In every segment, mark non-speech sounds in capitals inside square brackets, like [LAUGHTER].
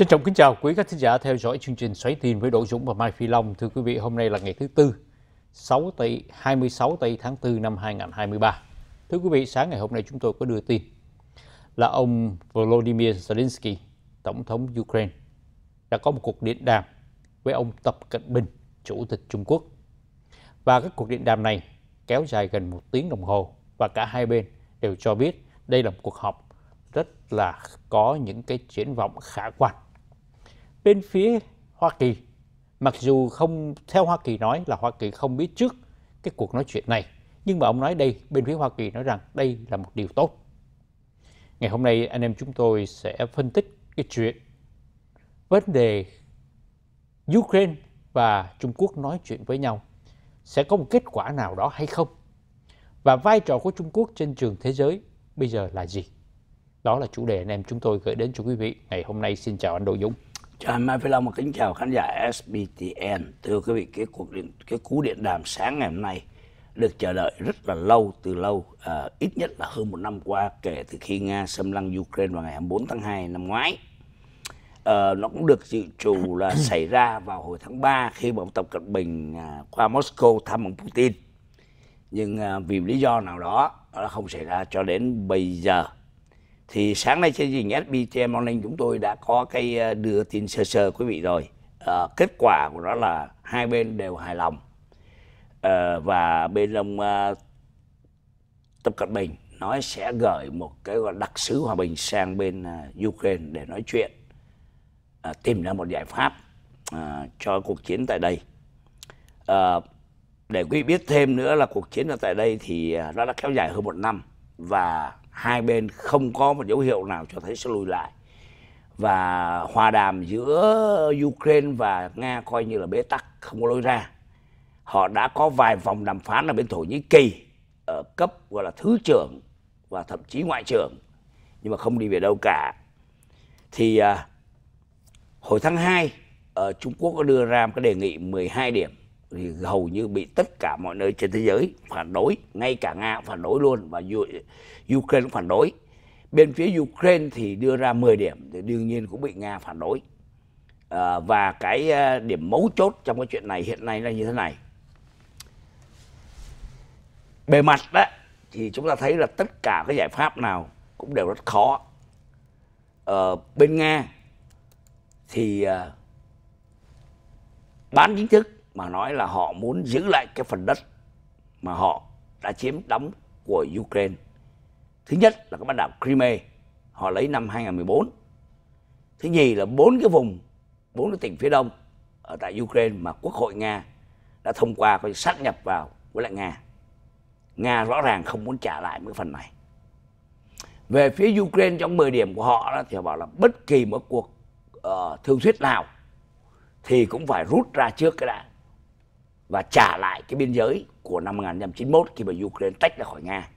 Trân trọng kính chào quý các thính giả theo dõi chương trình Xoáy tin với Đỗ Dũng và Mai Phi Long. Thưa quý vị, hôm nay là ngày thứ Tư, 6 tây, 26 tây tháng 4 năm 2023. Thưa quý vị, sáng ngày hôm nay chúng tôi có đưa tin là ông Volodymyr Zelensky, Tổng thống Ukraine, đã có một cuộc điện đàm với ông Tập Cận Bình, Chủ tịch Trung Quốc. Và các cuộc điện đàm này kéo dài gần một tiếng đồng hồ và cả hai bên đều cho biết đây là một cuộc họp rất là có những cái triển vọng khả quan bên phía Hoa Kỳ, mặc dù không theo Hoa Kỳ nói là Hoa Kỳ không biết trước cái cuộc nói chuyện này, nhưng mà ông nói đây, bên phía Hoa Kỳ nói rằng đây là một điều tốt. Ngày hôm nay anh em chúng tôi sẽ phân tích cái chuyện vấn đề Ukraine và Trung Quốc nói chuyện với nhau sẽ có một kết quả nào đó hay không? Và vai trò của Trung Quốc trên trường thế giới bây giờ là gì? Đó là chủ đề anh em chúng tôi gửi đến cho quý vị ngày hôm nay. Xin chào anh Đỗ Dũng. Chào Mai Phi Long và kính chào khán giả SBTN. Thưa quý vị, cái cuộc điện, cái cú điện đàm sáng ngày hôm nay được chờ đợi rất là lâu từ lâu, à, ít nhất là hơn một năm qua kể từ khi Nga xâm lăng Ukraine vào ngày 24 tháng 2 năm ngoái. À, nó cũng được dự trù là [COUGHS] xảy ra vào hồi tháng 3 khi mà ông Tập Cận Bình à, qua Moscow thăm ông Putin. Nhưng à, vì lý do nào đó nó không xảy ra cho đến bây giờ thì sáng nay trên trình SBTM Morning chúng tôi đã có cái ờ, đưa tin sơ sơ quý vị rồi à, kết quả của nó là hai bên đều hài lòng à, và bên ông à, Tập Cận Bình nói sẽ gửi một cái gọi đặc sứ hòa bình sang bên à, Ukraine để nói chuyện à, tìm ra một giải pháp à, cho cuộc chiến tại đây à, để quý vị biết thêm nữa là cuộc chiến ở tại đây thì nó đã kéo dài hơn một năm và hai bên không có một dấu hiệu nào cho thấy sẽ lùi lại và hòa đàm giữa Ukraine và Nga coi như là bế tắc không có lối ra họ đã có vài vòng đàm phán ở bên Thổ Nhĩ Kỳ ở cấp gọi là thứ trưởng và thậm chí ngoại trưởng nhưng mà không đi về đâu cả thì à, hồi tháng 2 ở ờ, Trung Quốc có đưa ra một cái đề nghị 12 điểm thì hầu như bị tất cả mọi nơi trên thế giới phản đối ngay cả nga phản đối luôn và ukraine cũng phản đối bên phía ukraine thì đưa ra 10 điểm thì đương nhiên cũng bị nga phản đối à, và cái à, điểm mấu chốt trong cái chuyện này hiện nay là như thế này bề mặt đó thì chúng ta thấy là tất cả các giải pháp nào cũng đều rất khó ờ, bên nga thì uh, bán chính thức mà nói là họ muốn giữ lại cái phần đất mà họ đã chiếm đóng của Ukraine. Thứ nhất là cái bán đảo Crimea, họ lấy năm 2014. Thứ nhì là bốn cái vùng, bốn cái tỉnh phía đông ở tại Ukraine mà Quốc hội Nga đã thông qua coi sát nhập vào với lại Nga. Nga rõ ràng không muốn trả lại cái phần này. Về phía Ukraine trong 10 điểm của họ đó, thì họ bảo là bất kỳ một cuộc uh, thương thuyết nào thì cũng phải rút ra trước cái đã và trả lại cái biên giới của năm 1991 khi mà Ukraine tách ra khỏi Nga.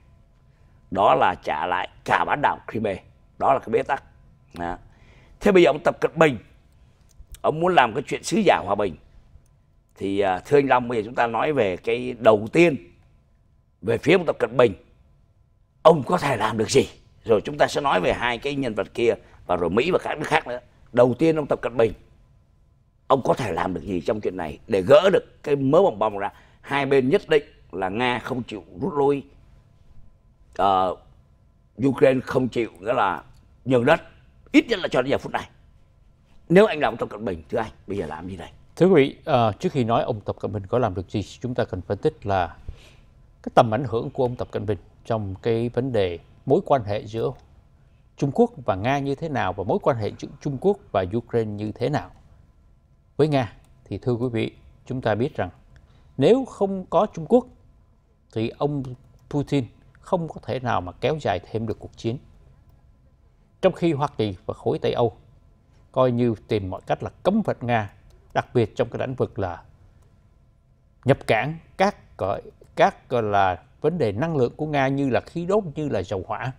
Đó là trả lại cả bán đảo Crimea. Đó là cái bế tắc. Đó. Thế bây giờ ông Tập Cận Bình, ông muốn làm cái chuyện sứ giả hòa bình. Thì à, thưa anh Long, bây giờ chúng ta nói về cái đầu tiên về phía ông Tập Cận Bình. Ông có thể làm được gì? Rồi chúng ta sẽ nói về hai cái nhân vật kia và rồi Mỹ và các nước khác nữa. Đầu tiên ông Tập Cận Bình ông có thể làm được gì trong chuyện này để gỡ được cái mớ bòng bong ra hai bên nhất định là nga không chịu rút lui uh, ukraine không chịu nghĩa là nhường đất ít nhất là cho đến giờ phút này nếu anh làm tập cận bình thưa anh bây giờ làm gì đây thưa quý vị uh, trước khi nói ông tập cận bình có làm được gì chúng ta cần phân tích là cái tầm ảnh hưởng của ông tập cận bình trong cái vấn đề mối quan hệ giữa Trung Quốc và Nga như thế nào và mối quan hệ giữa Trung Quốc và Ukraine như thế nào với Nga thì thưa quý vị, chúng ta biết rằng nếu không có Trung Quốc thì ông Putin không có thể nào mà kéo dài thêm được cuộc chiến. Trong khi Hoa Kỳ và khối Tây Âu coi như tìm mọi cách là cấm vận Nga, đặc biệt trong cái lĩnh vực là nhập cảng các gọi các gọi là vấn đề năng lượng của Nga như là khí đốt như là dầu hỏa.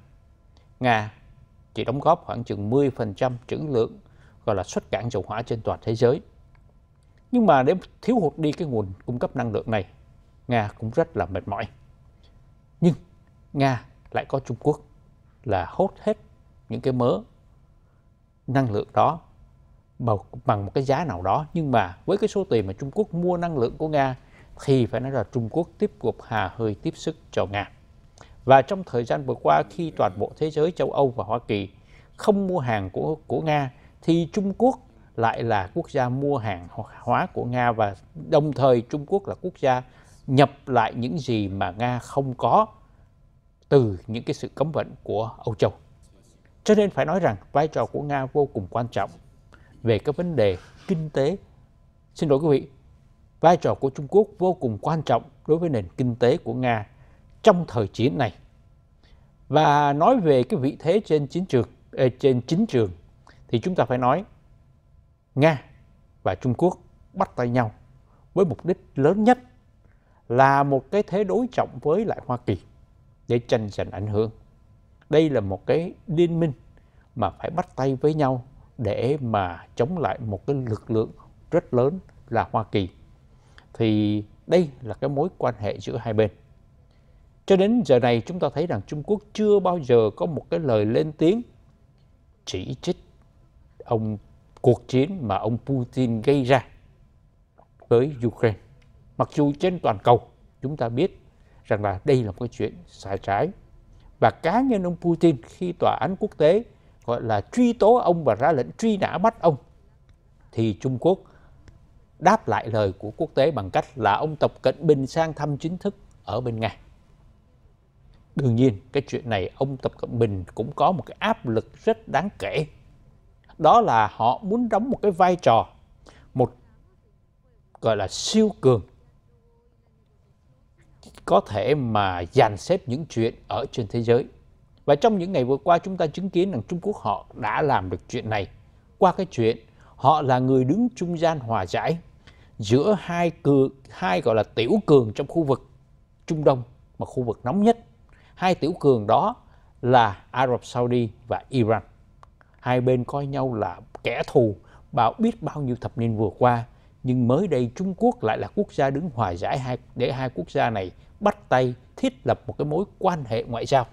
Nga chỉ đóng góp khoảng chừng 10% trữ lượng gọi là xuất cảng dầu hỏa trên toàn thế giới. Nhưng mà để thiếu hụt đi cái nguồn cung cấp năng lượng này, Nga cũng rất là mệt mỏi. Nhưng Nga lại có Trung Quốc là hốt hết những cái mớ năng lượng đó bằng một cái giá nào đó nhưng mà với cái số tiền mà Trung Quốc mua năng lượng của Nga thì phải nói là Trung Quốc tiếp tục hà hơi tiếp sức cho Nga. Và trong thời gian vừa qua khi toàn bộ thế giới châu Âu và Hoa Kỳ không mua hàng của của Nga thì Trung Quốc lại là quốc gia mua hàng hóa của Nga và đồng thời Trung Quốc là quốc gia nhập lại những gì mà Nga không có từ những cái sự cấm vận của Âu Châu. Cho nên phải nói rằng vai trò của Nga vô cùng quan trọng về các vấn đề kinh tế. Xin lỗi quý vị, vai trò của Trung Quốc vô cùng quan trọng đối với nền kinh tế của Nga trong thời chiến này. Và nói về cái vị thế trên chiến trường trên chính trường thì chúng ta phải nói Nga và Trung Quốc bắt tay nhau với mục đích lớn nhất là một cái thế đối trọng với lại Hoa Kỳ để tranh giành ảnh hưởng. Đây là một cái liên minh mà phải bắt tay với nhau để mà chống lại một cái lực lượng rất lớn là Hoa Kỳ. Thì đây là cái mối quan hệ giữa hai bên. Cho đến giờ này chúng ta thấy rằng Trung Quốc chưa bao giờ có một cái lời lên tiếng chỉ trích ông cuộc chiến mà ông Putin gây ra với Ukraine. Mặc dù trên toàn cầu chúng ta biết rằng là đây là một cái chuyện sai trái và cá nhân ông Putin khi tòa án quốc tế gọi là truy tố ông và ra lệnh truy nã bắt ông thì Trung Quốc đáp lại lời của quốc tế bằng cách là ông Tập Cận Bình sang thăm chính thức ở bên Nga. Đương nhiên cái chuyện này ông Tập Cận Bình cũng có một cái áp lực rất đáng kể đó là họ muốn đóng một cái vai trò một gọi là siêu cường có thể mà dàn xếp những chuyện ở trên thế giới. Và trong những ngày vừa qua chúng ta chứng kiến rằng Trung Quốc họ đã làm được chuyện này qua cái chuyện họ là người đứng trung gian hòa giải giữa hai cường hai gọi là tiểu cường trong khu vực Trung Đông mà khu vực nóng nhất. Hai tiểu cường đó là Ả Rập Saudi và Iran hai bên coi nhau là kẻ thù bảo biết bao nhiêu thập niên vừa qua. Nhưng mới đây Trung Quốc lại là quốc gia đứng hòa giải hai, để hai quốc gia này bắt tay thiết lập một cái mối quan hệ ngoại giao.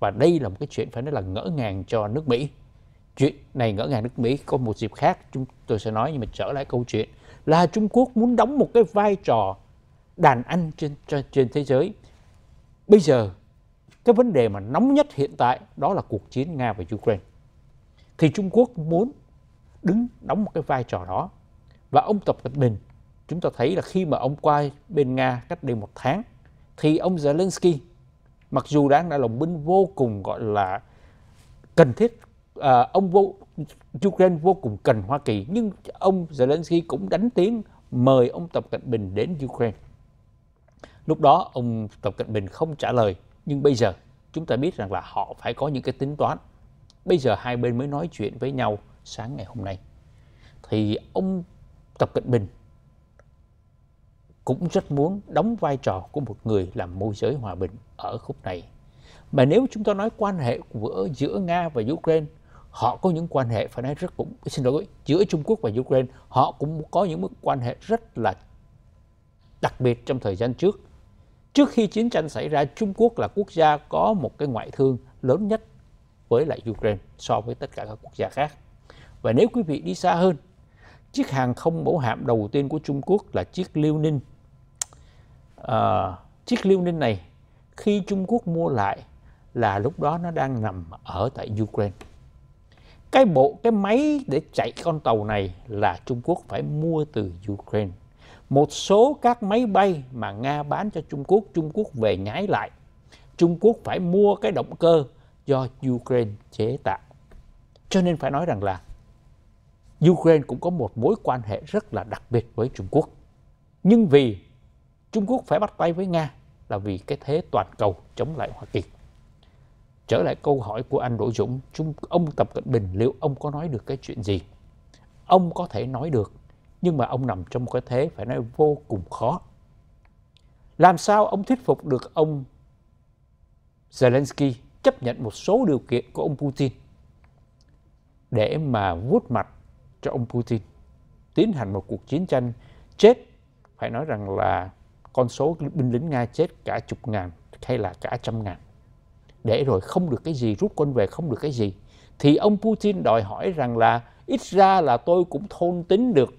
Và đây là một cái chuyện phải nói là ngỡ ngàng cho nước Mỹ. Chuyện này ngỡ ngàng nước Mỹ có một dịp khác chúng tôi sẽ nói nhưng mà trở lại câu chuyện là Trung Quốc muốn đóng một cái vai trò đàn anh trên, trên thế giới. Bây giờ cái vấn đề mà nóng nhất hiện tại đó là cuộc chiến Nga và Ukraine thì Trung Quốc muốn đứng đóng một cái vai trò đó. Và ông Tập Cận Bình, chúng ta thấy là khi mà ông qua bên Nga cách đây một tháng, thì ông Zelensky, mặc dù đang là lòng binh vô cùng gọi là cần thiết, à, ông vô, Ukraine vô cùng cần Hoa Kỳ, nhưng ông Zelensky cũng đánh tiếng mời ông Tập Cận Bình đến Ukraine. Lúc đó ông Tập Cận Bình không trả lời, nhưng bây giờ chúng ta biết rằng là họ phải có những cái tính toán Bây giờ hai bên mới nói chuyện với nhau sáng ngày hôm nay. Thì ông Tập Cận Bình cũng rất muốn đóng vai trò của một người làm môi giới hòa bình ở khúc này. Mà nếu chúng ta nói quan hệ giữa, giữa Nga và Ukraine, họ có những quan hệ phải nói rất cũng xin lỗi giữa Trung Quốc và Ukraine, họ cũng có những mức quan hệ rất là đặc biệt trong thời gian trước. Trước khi chiến tranh xảy ra, Trung Quốc là quốc gia có một cái ngoại thương lớn nhất với lại Ukraine so với tất cả các quốc gia khác. Và nếu quý vị đi xa hơn, chiếc hàng không mẫu hạm đầu tiên của Trung Quốc là chiếc Liêu Ninh. À, chiếc Liêu Ninh này khi Trung Quốc mua lại là lúc đó nó đang nằm ở tại Ukraine. Cái bộ, cái máy để chạy con tàu này là Trung Quốc phải mua từ Ukraine. Một số các máy bay mà Nga bán cho Trung Quốc, Trung Quốc về nhái lại. Trung Quốc phải mua cái động cơ do Ukraine chế tạo. Cho nên phải nói rằng là Ukraine cũng có một mối quan hệ rất là đặc biệt với Trung Quốc. Nhưng vì Trung Quốc phải bắt tay với Nga là vì cái thế toàn cầu chống lại Hoa Kỳ. Trở lại câu hỏi của anh Đỗ Dũng, ông Tập Cận Bình liệu ông có nói được cái chuyện gì? Ông có thể nói được, nhưng mà ông nằm trong cái thế phải nói vô cùng khó. Làm sao ông thuyết phục được ông Zelensky chấp nhận một số điều kiện của ông Putin để mà vuốt mặt cho ông Putin tiến hành một cuộc chiến tranh chết phải nói rằng là con số binh lính Nga chết cả chục ngàn hay là cả trăm ngàn để rồi không được cái gì rút quân về không được cái gì thì ông Putin đòi hỏi rằng là ít ra là tôi cũng thôn tính được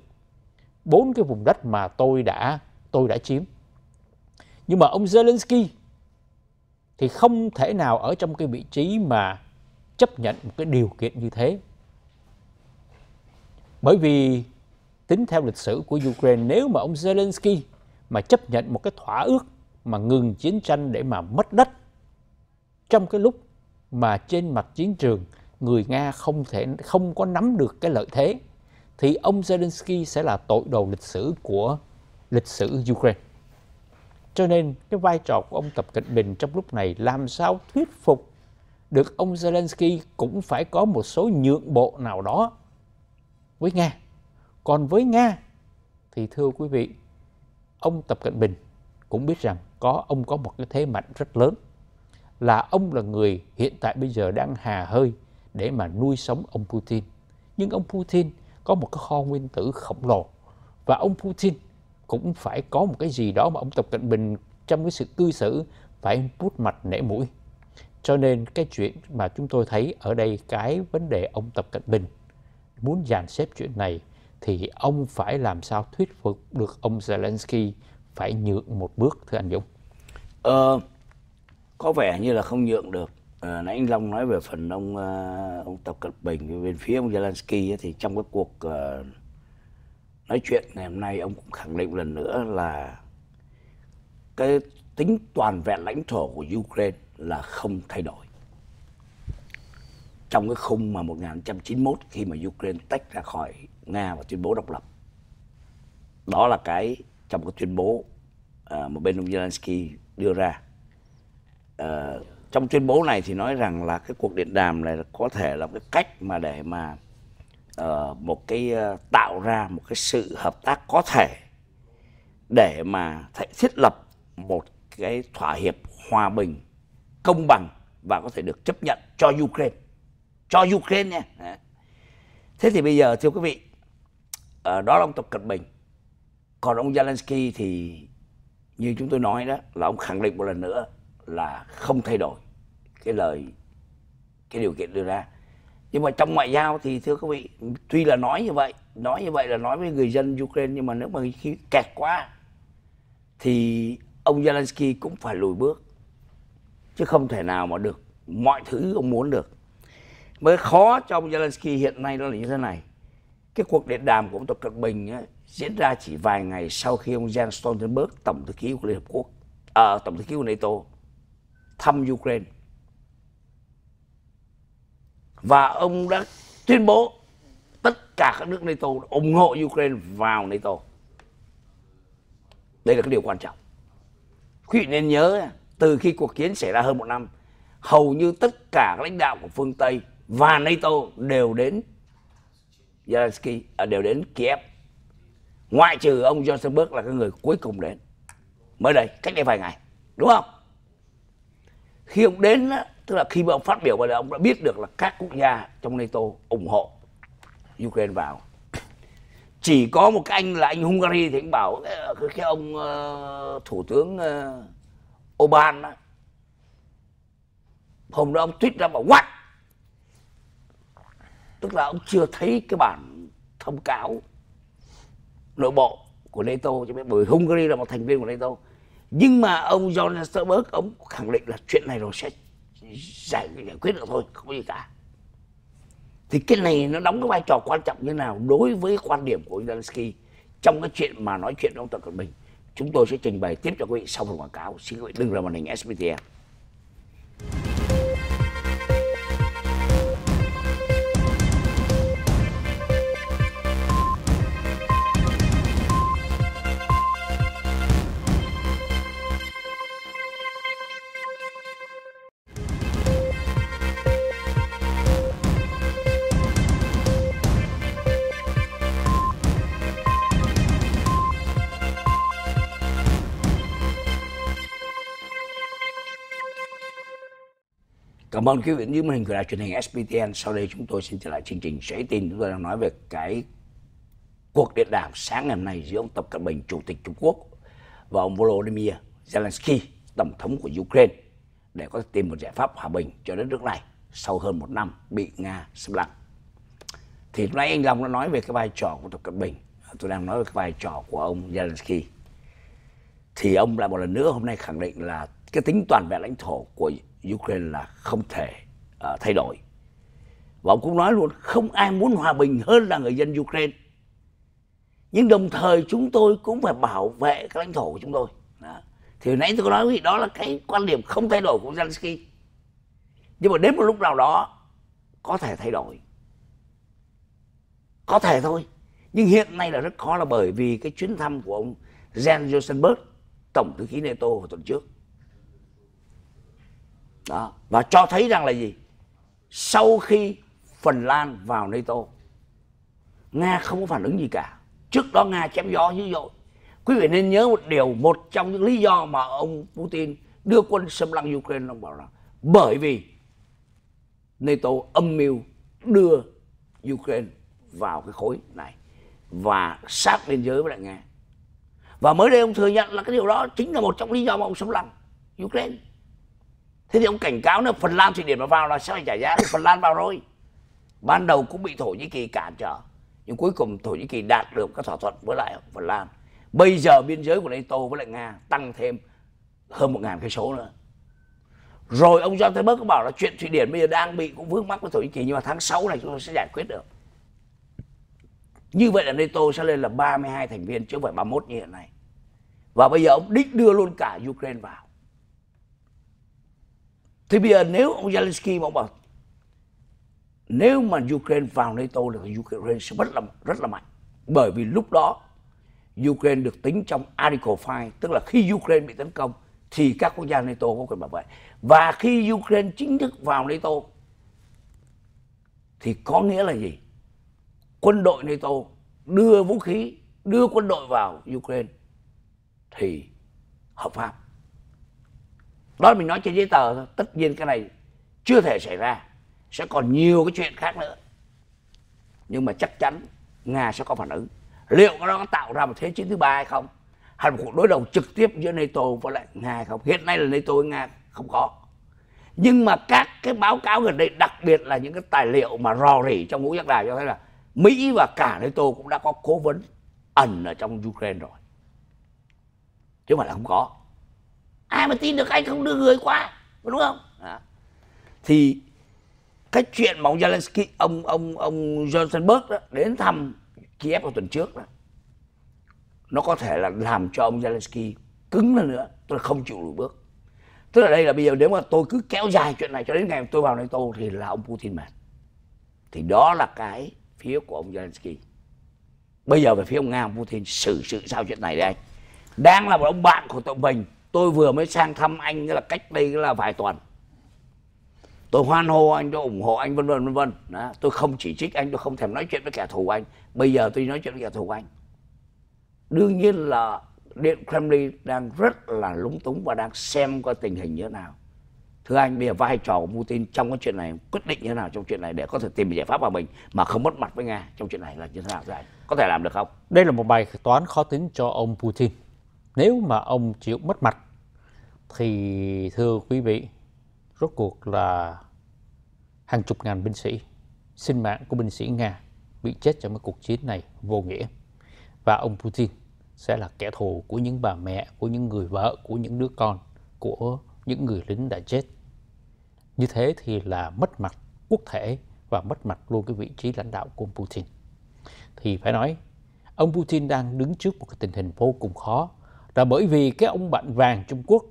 bốn cái vùng đất mà tôi đã tôi đã chiếm nhưng mà ông Zelensky thì không thể nào ở trong cái vị trí mà chấp nhận một cái điều kiện như thế. Bởi vì tính theo lịch sử của Ukraine nếu mà ông Zelensky mà chấp nhận một cái thỏa ước mà ngừng chiến tranh để mà mất đất trong cái lúc mà trên mặt chiến trường người Nga không thể không có nắm được cái lợi thế thì ông Zelensky sẽ là tội đồ lịch sử của lịch sử Ukraine. Cho nên cái vai trò của ông Tập Cận Bình trong lúc này làm sao thuyết phục được ông Zelensky cũng phải có một số nhượng bộ nào đó với Nga. Còn với Nga thì thưa quý vị, ông Tập Cận Bình cũng biết rằng có ông có một cái thế mạnh rất lớn là ông là người hiện tại bây giờ đang hà hơi để mà nuôi sống ông Putin. Nhưng ông Putin có một cái kho nguyên tử khổng lồ và ông Putin cũng phải có một cái gì đó mà ông Tập Cận Bình trong cái sự cư xử phải bút mặt nể mũi. Cho nên cái chuyện mà chúng tôi thấy ở đây cái vấn đề ông Tập Cận Bình muốn dàn xếp chuyện này thì ông phải làm sao thuyết phục được ông Zelensky phải nhượng một bước thưa anh Dũng? Ờ, có vẻ như là không nhượng được. À, nãy anh Long nói về phần ông ờ, ông Tập Cận Bình bên phía ông Zelensky ấy, thì trong cái cuộc uh, nói chuyện ngày hôm nay ông cũng khẳng định lần nữa là cái tính toàn vẹn lãnh thổ của Ukraine là không thay đổi. Trong cái khung mà 1991 khi mà Ukraine tách ra khỏi Nga và tuyên bố độc lập. Đó là cái trong cái tuyên bố uh, mà bên ông Zelensky đưa ra. Uh, trong tuyên bố này thì nói rằng là cái cuộc điện đàm này có thể là cái cách mà để mà Ờ, một cái uh, tạo ra một cái sự hợp tác có thể để mà thiết lập một cái thỏa hiệp hòa bình công bằng và có thể được chấp nhận cho Ukraine cho Ukraine nha thế thì bây giờ thưa quý vị uh, đó là ông Tập Cận Bình còn ông Zelensky thì như chúng tôi nói đó là ông khẳng định một lần nữa là không thay đổi cái lời cái điều kiện đưa ra nhưng mà trong ngoại giao thì thưa quý vị tuy là nói như vậy nói như vậy là nói với người dân ukraine nhưng mà nếu mà khi kẹt quá thì ông zelensky cũng phải lùi bước chứ không thể nào mà được mọi thứ ông muốn được mới khó cho ông zelensky hiện nay đó là như thế này cái cuộc điện đàm của ông tập cận bình ấy, diễn ra chỉ vài ngày sau khi ông jens stoltenberg tổng thư ký của liên hợp quốc à, tổng thư ký của nato thăm ukraine và ông đã tuyên bố tất cả các nước NATO ủng hộ Ukraine vào NATO. Đây là cái điều quan trọng. Quý vị nên nhớ từ khi cuộc chiến xảy ra hơn một năm, hầu như tất cả các lãnh đạo của phương Tây và NATO đều đến Zelensky à, đều đến Kiev. Ngoại trừ ông Johnson là cái người cuối cùng đến. Mới đây, cách đây vài ngày, đúng không? Khi ông đến tức là khi mà ông phát biểu vậy là ông đã biết được là các quốc gia trong NATO ủng hộ Ukraine vào chỉ có một cái anh là anh Hungary thì anh bảo ờ, cái ông uh, thủ tướng uh, ờ, Oban đó. hôm đó ông tweet ra bảo what tức là ông chưa thấy cái bản thông cáo nội bộ của NATO cho biết bởi Hungary là một thành viên của NATO nhưng mà ông John Stoltenberg ông khẳng định là chuyện này rồi sẽ giải, giải quyết được thôi không có gì cả thì cái này nó đóng cái vai trò quan trọng như nào đối với quan điểm của Zelensky trong cái chuyện mà nói chuyện ông Tập Cận Bình chúng tôi sẽ trình bày tiếp cho quý vị sau phần quảng cáo xin quý vị đừng rời màn hình SBTN Cảm ơn quý vị những màn hình của đài truyền hình SPTN. Sau đây chúng tôi xin trở lại chương trình Sấy tin. Chúng tôi đang nói về cái cuộc điện đàm sáng ngày hôm nay giữa ông Tập Cận Bình, Chủ tịch Trung Quốc và ông Volodymyr Zelensky, Tổng thống của Ukraine để có thể tìm một giải pháp hòa bình cho đất nước này sau hơn một năm bị Nga xâm lăng. Thì lúc nãy anh Long đã nói về cái vai trò của Tập Cận Bình. Tôi đang nói về cái vai trò của ông Zelensky. Thì ông lại một lần nữa hôm nay khẳng định là cái tính toàn vẹn lãnh thổ của Ukraine là không thể uh, thay đổi. Và ông cũng nói luôn không ai muốn hòa bình hơn là người dân Ukraine. Nhưng đồng thời chúng tôi cũng phải bảo vệ các lãnh thổ của chúng tôi. Đó. Thì hồi nãy tôi có nói gì đó là cái quan điểm không thay đổi của Zelensky. Nhưng mà đến một lúc nào đó có thể thay đổi. Có thể thôi. Nhưng hiện nay là rất khó là bởi vì cái chuyến thăm của ông Jens Rosenberg, Tổng thư ký NATO hồi tuần trước đó và cho thấy rằng là gì sau khi phần lan vào nato nga không có phản ứng gì cả trước đó nga chém gió dữ dội quý vị nên nhớ một điều một trong những lý do mà ông putin đưa quân xâm lăng ukraine ông bảo là bởi vì nato âm mưu đưa ukraine vào cái khối này và sát biên giới với lại nga và mới đây ông thừa nhận là cái điều đó chính là một trong lý do mà ông xâm lăng ukraine thế thì ông cảnh cáo nữa phần lan thụy điển mà vào là sẽ phải trả giá phần lan vào rồi ban đầu cũng bị thổ nhĩ kỳ cản trở nhưng cuối cùng thổ nhĩ kỳ đạt được các thỏa thuận với lại phần lan bây giờ biên giới của nato với lại nga tăng thêm hơn một ngàn cái số nữa rồi ông John Tebert cũng bảo là chuyện Thụy Điển bây giờ đang bị cũng vướng mắc với Thổ Nhĩ Kỳ nhưng mà tháng 6 này chúng tôi sẽ giải quyết được. Như vậy là NATO sẽ lên là 32 thành viên chứ không phải 31 như hiện nay. Và bây giờ ông đích đưa luôn cả Ukraine vào. Thì bây giờ nếu ông Zelensky mà ông bảo nếu mà Ukraine vào NATO là Ukraine sẽ rất là rất là mạnh bởi vì lúc đó Ukraine được tính trong Article 5 tức là khi Ukraine bị tấn công thì các quốc gia NATO có quyền bảo vệ và khi Ukraine chính thức vào NATO thì có nghĩa là gì quân đội NATO đưa vũ khí đưa quân đội vào Ukraine thì hợp pháp đó là mình nói trên giấy tờ thôi tất nhiên cái này chưa thể xảy ra sẽ còn nhiều cái chuyện khác nữa nhưng mà chắc chắn nga sẽ có phản ứng liệu nó có tạo ra một thế chiến thứ ba hay không hay một cuộc đối đầu trực tiếp giữa nato và lại nga hay không hiện nay là nato với nga không có nhưng mà các cái báo cáo gần đây đặc biệt là những cái tài liệu mà rò rỉ trong ngũ giác đài cho thấy là mỹ và cả nato cũng đã có cố vấn ẩn ở trong ukraine rồi chứ mà là không có ai mà tin được anh không đưa người qua đúng không à. thì cái chuyện mà ông Zelensky ông ông ông Johnson Berg đó đến thăm Kiev vào tuần trước đó nó có thể là làm cho ông Zelensky cứng lên nữa tôi không chịu lùi bước tức là đây là bây giờ nếu mà tôi cứ kéo dài chuyện này cho đến ngày tôi vào NATO thì là ông Putin mệt thì đó là cái phía của ông Zelensky bây giờ về phía ông Nga ông Putin xử sự sao chuyện này đây đang là một ông bạn của tụi mình tôi vừa mới sang thăm anh là cách đây là vài tuần tôi hoan hô anh tôi ủng hộ anh vân vân vân vân tôi không chỉ trích anh tôi không thèm nói chuyện với kẻ thù anh bây giờ tôi nói chuyện với kẻ thù anh đương nhiên là điện kremlin đang rất là lúng túng và đang xem coi tình hình như thế nào thưa anh bây giờ vai trò của putin trong cái chuyện này quyết định như thế nào trong chuyện này để có thể tìm giải pháp hòa bình mà không mất mặt với nga trong chuyện này là như thế nào thưa anh có thể làm được không đây là một bài toán khó tính cho ông putin nếu mà ông chịu mất mặt thì thưa quý vị rốt cuộc là hàng chục ngàn binh sĩ sinh mạng của binh sĩ Nga bị chết trong cái cuộc chiến này vô nghĩa và ông Putin sẽ là kẻ thù của những bà mẹ của những người vợ của những đứa con của những người lính đã chết như thế thì là mất mặt quốc thể và mất mặt luôn cái vị trí lãnh đạo của ông Putin thì phải nói ông Putin đang đứng trước một cái tình hình vô cùng khó là bởi vì cái ông bạn vàng Trung Quốc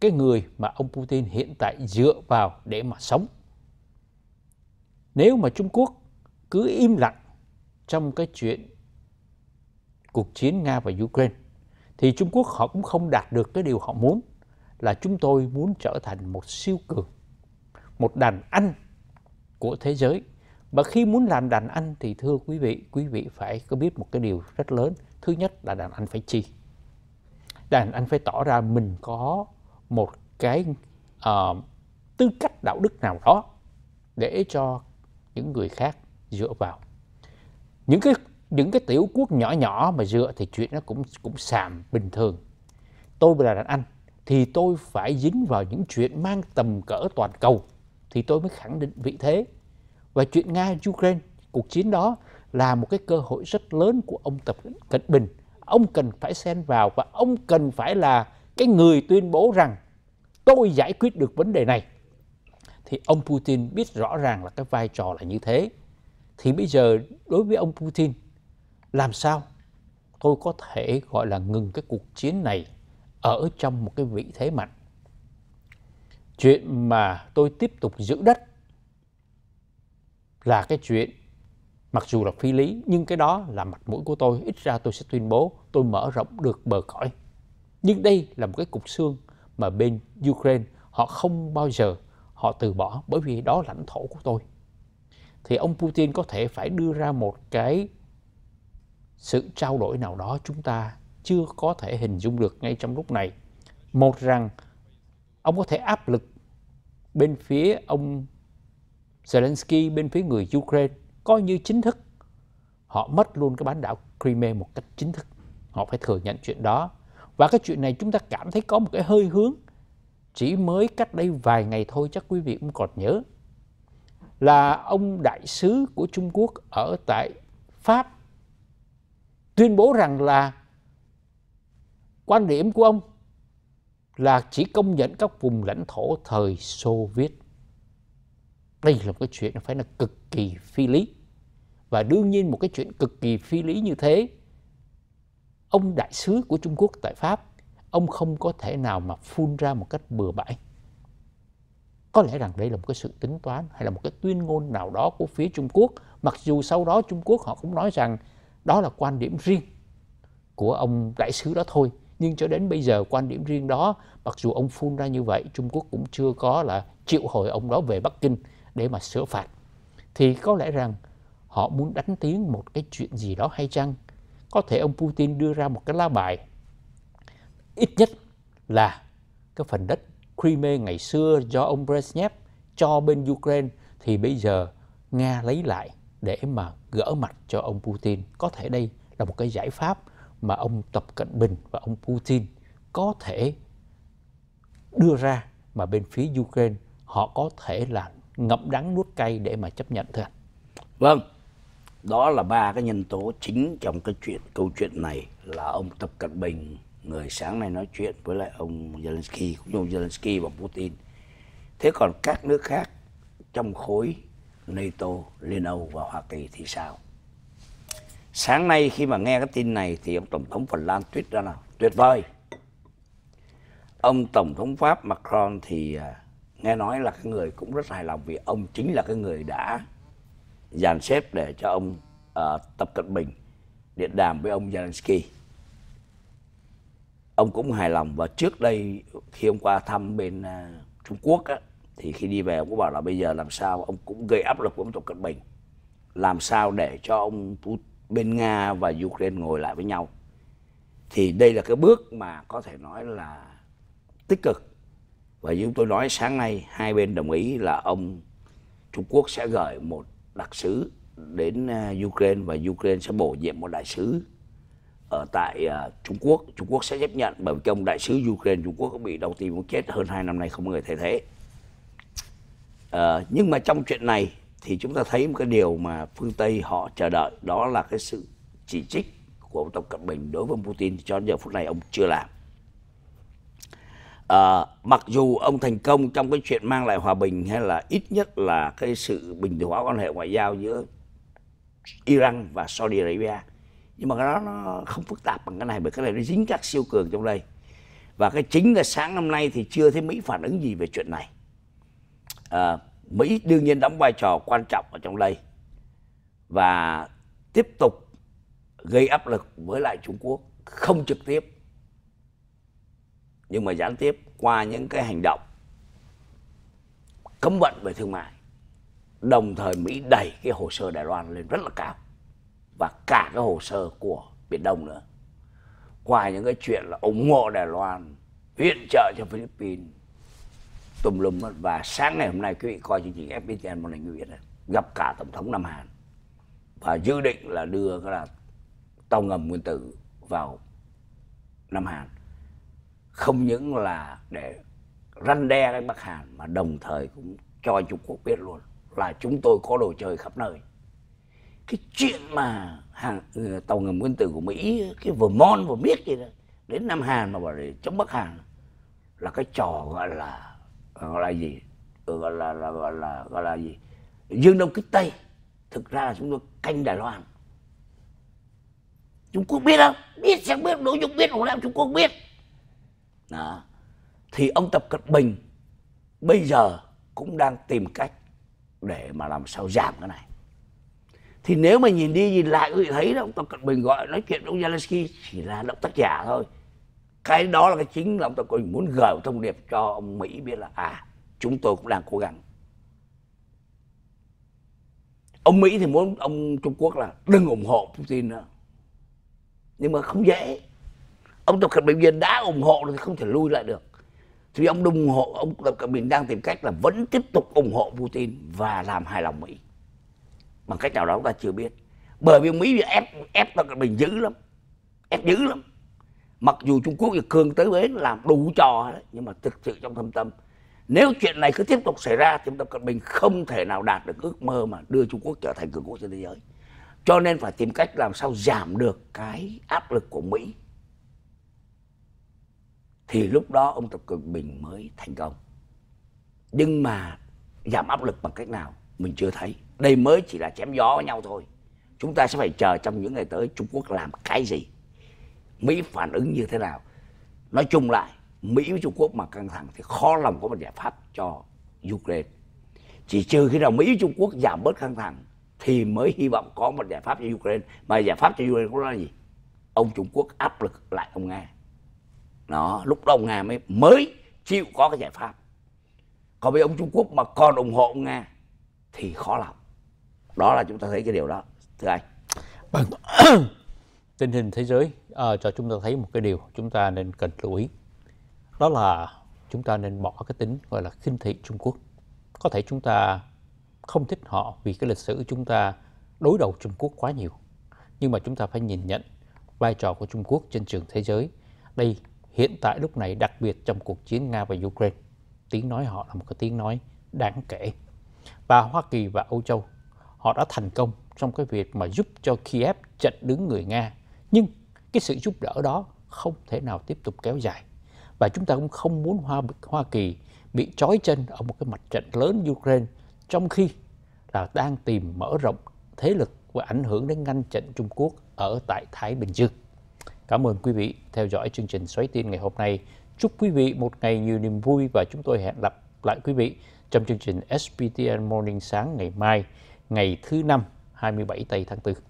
cái người mà ông Putin hiện tại dựa vào để mà sống. Nếu mà Trung Quốc cứ im lặng trong cái chuyện cuộc chiến Nga và Ukraine thì Trung Quốc họ cũng không đạt được cái điều họ muốn là chúng tôi muốn trở thành một siêu cường, một đàn anh của thế giới. Và khi muốn làm đàn anh thì thưa quý vị, quý vị phải có biết một cái điều rất lớn. Thứ nhất là đàn anh phải chi đàn anh phải tỏ ra mình có một cái uh, tư cách đạo đức nào đó để cho những người khác dựa vào những cái những cái tiểu quốc nhỏ nhỏ mà dựa thì chuyện nó cũng cũng sàm bình thường tôi là đàn anh thì tôi phải dính vào những chuyện mang tầm cỡ toàn cầu thì tôi mới khẳng định vị thế và chuyện nga ukraine cuộc chiến đó là một cái cơ hội rất lớn của ông tập cận bình ông cần phải xen vào và ông cần phải là cái người tuyên bố rằng tôi giải quyết được vấn đề này thì ông Putin biết rõ ràng là cái vai trò là như thế thì bây giờ đối với ông Putin làm sao tôi có thể gọi là ngừng cái cuộc chiến này ở trong một cái vị thế mạnh chuyện mà tôi tiếp tục giữ đất là cái chuyện Mặc dù là phi lý, nhưng cái đó là mặt mũi của tôi, ít ra tôi sẽ tuyên bố tôi mở rộng được bờ cõi. Nhưng đây là một cái cục xương mà bên Ukraine họ không bao giờ họ từ bỏ bởi vì đó lãnh thổ của tôi. Thì ông Putin có thể phải đưa ra một cái sự trao đổi nào đó chúng ta chưa có thể hình dung được ngay trong lúc này. Một rằng ông có thể áp lực bên phía ông Zelensky, bên phía người Ukraine coi như chính thức họ mất luôn cái bán đảo Crimea một cách chính thức họ phải thừa nhận chuyện đó và cái chuyện này chúng ta cảm thấy có một cái hơi hướng chỉ mới cách đây vài ngày thôi chắc quý vị cũng còn nhớ là ông đại sứ của Trung Quốc ở tại Pháp tuyên bố rằng là quan điểm của ông là chỉ công nhận các vùng lãnh thổ thời Xô Viết đây là một cái chuyện phải là cực kỳ phi lý và đương nhiên một cái chuyện cực kỳ phi lý như thế ông đại sứ của Trung Quốc tại Pháp ông không có thể nào mà phun ra một cách bừa bãi có lẽ rằng đây là một cái sự tính toán hay là một cái tuyên ngôn nào đó của phía Trung Quốc mặc dù sau đó Trung Quốc họ cũng nói rằng đó là quan điểm riêng của ông đại sứ đó thôi nhưng cho đến bây giờ quan điểm riêng đó mặc dù ông phun ra như vậy Trung Quốc cũng chưa có là triệu hồi ông đó về Bắc Kinh để mà sửa phạt thì có lẽ rằng họ muốn đánh tiếng một cái chuyện gì đó hay chăng có thể ông Putin đưa ra một cái lá bài ít nhất là cái phần đất Crimea ngày xưa do ông Brezhnev cho bên Ukraine thì bây giờ Nga lấy lại để mà gỡ mặt cho ông Putin. Có thể đây là một cái giải pháp mà ông Tập Cận Bình và ông Putin có thể đưa ra mà bên phía Ukraine họ có thể là ngậm đắng nuốt cay để mà chấp nhận thôi. vâng đó là ba cái nhân tố chính trong cái chuyện câu chuyện này là ông tập cận bình người sáng nay nói chuyện với lại ông zelensky cũng như ông zelensky và putin thế còn các nước khác trong khối nato liên âu và hoa kỳ thì sao sáng nay khi mà nghe cái tin này thì ông tổng thống phần lan tuyết ra nào tuyệt vời ông tổng thống pháp macron thì à, nghe nói là cái người cũng rất hài lòng vì ông chính là cái người đã dàn xếp để cho ông uh, Tập Cận Bình điện đàm với ông Zelensky. Ông cũng hài lòng và trước đây khi ông qua thăm bên uh, Trung Quốc á, thì khi đi về ông cũng bảo là bây giờ làm sao ông cũng gây áp lực với ông Tập Cận Bình làm sao để cho ông bên Nga và Ukraine ngồi lại với nhau. Thì đây là cái bước mà có thể nói là tích cực và như tôi nói sáng nay hai bên đồng ý là ông Trung Quốc sẽ gửi một đặc sứ đến à, Ukraine và Ukraine sẽ bổ nhiệm một đại sứ ở tại uh, Trung Quốc. Trung Quốc sẽ chấp nhận bởi vì ông đại sứ Ukraine Trung Quốc bị đầu tiên muốn chết hơn hai năm nay không có người thay thế. Uh, nhưng mà trong chuyện này thì chúng ta thấy một cái điều mà phương Tây họ chờ đợi đó là cái sự chỉ trích của ông Tập Cận Bình đối với ông Putin cho giờ phút này ông chưa làm à, mặc dù ông thành công trong cái chuyện mang lại hòa bình hay là ít nhất là cái sự bình thường hóa quan hệ ngoại giao giữa Iran và Saudi Arabia nhưng mà cái đó nó không phức tạp bằng cái này bởi cái này nó dính các siêu cường trong đây và cái chính là sáng năm nay thì chưa thấy Mỹ phản ứng gì về chuyện này à, Mỹ đương nhiên đóng vai trò quan trọng ở trong đây và tiếp tục gây áp lực với lại Trung Quốc không trực tiếp nhưng mà gián tiếp qua những cái hành động cấm vận về thương mại đồng thời Mỹ đẩy cái hồ sơ Đài Loan lên rất là cao và cả cái hồ sơ của Biển Đông nữa qua những cái chuyện là ủng hộ Đài Loan viện trợ cho Philippines tùm lum và sáng ngày hôm nay quý vị coi chương trình FPTN một lành Việt gặp cả tổng thống Nam Hàn và dự định là đưa cái là tàu ngầm nguyên tử vào Nam Hàn không những là để răn đe cái Bắc Hàn mà đồng thời cũng cho Trung Quốc biết luôn là chúng tôi có đồ chơi khắp nơi. Cái chuyện mà hàng ừ, tàu ngầm nguyên tử của Mỹ cái Vermont vừa miết gì đó đến Nam Hàn mà bảo để chống Bắc Hàn là cái trò gọi là gọi là gì ừ, gọi là, là gọi là gọi là gì dương đông kích tây thực ra là chúng tôi canh đài loan Trung Quốc biết không? Biết sẽ biết, Đỗ dung biết, Hồ Nam Trung Quốc biết đó. thì ông tập cận bình bây giờ cũng đang tìm cách để mà làm sao giảm cái này thì nếu mà nhìn đi nhìn lại quý vị thấy đó ông tập cận bình gọi nói chuyện ông zelensky chỉ là động tác giả thôi cái đó là cái chính là ông tập cận bình muốn gửi một thông điệp cho ông mỹ biết là à chúng tôi cũng đang cố gắng ông mỹ thì muốn ông trung quốc là đừng ủng hộ putin nữa nhưng mà không dễ ông tập cận bình viên đã ủng hộ thì không thể lui lại được thì ông ủng hộ ông tập cận bình đang tìm cách là vẫn tiếp tục ủng hộ putin và làm hài lòng mỹ bằng cách nào đó chúng ta chưa biết bởi vì mỹ ép ép tập cận bình dữ lắm ép dữ lắm mặc dù trung quốc thì cường tới bến làm đủ trò đấy nhưng mà thực sự trong thâm tâm nếu chuyện này cứ tiếp tục xảy ra thì tập cận bình không thể nào đạt được ước mơ mà đưa trung quốc trở thành cường quốc trên thế giới cho nên phải tìm cách làm sao giảm được cái áp lực của mỹ thì lúc đó ông tập cận bình mới thành công nhưng mà giảm áp lực bằng cách nào mình chưa thấy đây mới chỉ là chém gió với nhau thôi chúng ta sẽ phải chờ trong những ngày tới trung quốc làm cái gì mỹ phản ứng như thế nào nói chung lại mỹ với trung quốc mà căng thẳng thì khó lòng có một giải pháp cho ukraine chỉ trừ khi nào mỹ với trung quốc giảm bớt căng thẳng thì mới hy vọng có một giải pháp cho ukraine mà giải pháp cho ukraine cũng là gì ông trung quốc áp lực lại ông nga đó lúc đó ông nga mới mới chịu có cái giải pháp còn với ông trung quốc mà còn ủng hộ ông nga thì khó lắm, đó là chúng ta thấy cái điều đó thưa anh vâng [COUGHS] tình hình thế giới à, cho chúng ta thấy một cái điều chúng ta nên cần lưu ý đó là chúng ta nên bỏ cái tính gọi là khinh thị Trung Quốc có thể chúng ta không thích họ vì cái lịch sử chúng ta đối đầu Trung Quốc quá nhiều nhưng mà chúng ta phải nhìn nhận vai trò của Trung Quốc trên trường thế giới đây hiện tại lúc này đặc biệt trong cuộc chiến Nga và Ukraine, tiếng nói họ là một cái tiếng nói đáng kể. Và Hoa Kỳ và Âu Châu, họ đã thành công trong cái việc mà giúp cho Kiev chặn đứng người Nga. Nhưng cái sự giúp đỡ đó không thể nào tiếp tục kéo dài. Và chúng ta cũng không muốn Hoa, Hoa Kỳ bị trói chân ở một cái mặt trận lớn Ukraine trong khi là đang tìm mở rộng thế lực và ảnh hưởng đến ngăn chặn Trung Quốc ở tại Thái Bình Dương. Cảm ơn quý vị theo dõi chương trình Xoáy Tin ngày hôm nay. Chúc quý vị một ngày nhiều niềm vui và chúng tôi hẹn gặp lại quý vị trong chương trình SPTN Morning sáng ngày mai, ngày thứ năm 27 tây tháng 4.